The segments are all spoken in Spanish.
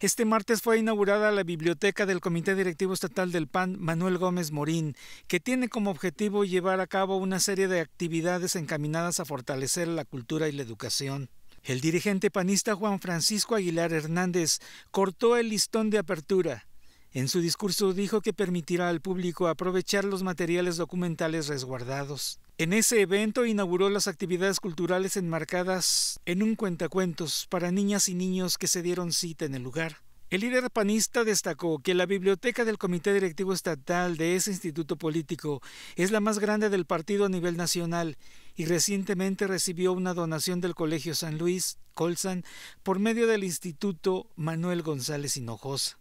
Este martes fue inaugurada la biblioteca del Comité Directivo Estatal del PAN Manuel Gómez Morín, que tiene como objetivo llevar a cabo una serie de actividades encaminadas a fortalecer la cultura y la educación. El dirigente panista Juan Francisco Aguilar Hernández cortó el listón de apertura. En su discurso dijo que permitirá al público aprovechar los materiales documentales resguardados. En ese evento inauguró las actividades culturales enmarcadas en un cuentacuentos para niñas y niños que se dieron cita en el lugar. El líder panista destacó que la biblioteca del Comité Directivo Estatal de ese instituto político es la más grande del partido a nivel nacional y recientemente recibió una donación del Colegio San Luis, Colsan, por medio del Instituto Manuel González Hinojosa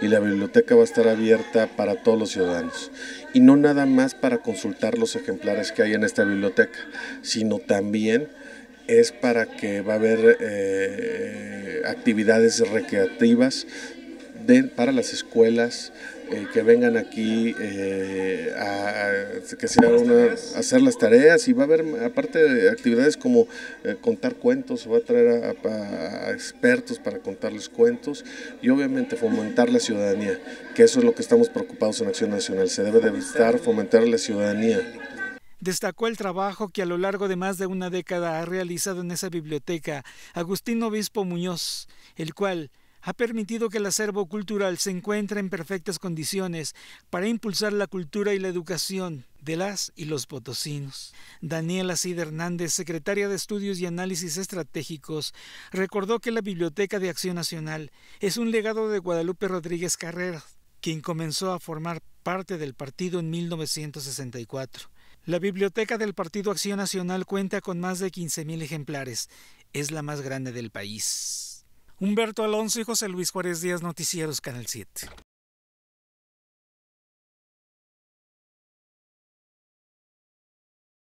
y la biblioteca va a estar abierta para todos los ciudadanos. Y no nada más para consultar los ejemplares que hay en esta biblioteca, sino también es para que va a haber eh, actividades recreativas para las escuelas eh, que vengan aquí eh, a, hacer las tareas y va a haber, aparte de actividades como eh, contar cuentos, va a traer a, expertos para contarles cuentos y obviamente fomentar la ciudadanía, que eso es lo que estamos preocupados en Acción Nacional, se debe de estar fomentar la ciudadanía. Destacó el trabajo que a lo largo de más de una década ha realizado en esa biblioteca Agustín Obispo Muñoz, el cual ha permitido que el acervo cultural se encuentre en perfectas condiciones para impulsar la cultura y la educación de las y los potosinos. Daniela Cid Hernández, secretaria de Estudios y Análisis Estratégicos, recordó que la Biblioteca de Acción Nacional es un legado de Guadalupe Rodríguez Carrera, quien comenzó a formar parte del partido en 1964. La biblioteca del Partido Acción Nacional cuenta con más de 15.000 ejemplares. Es la más grande del país. Humberto Alonso y José Luis Juárez Díaz, Noticieros Canal 7.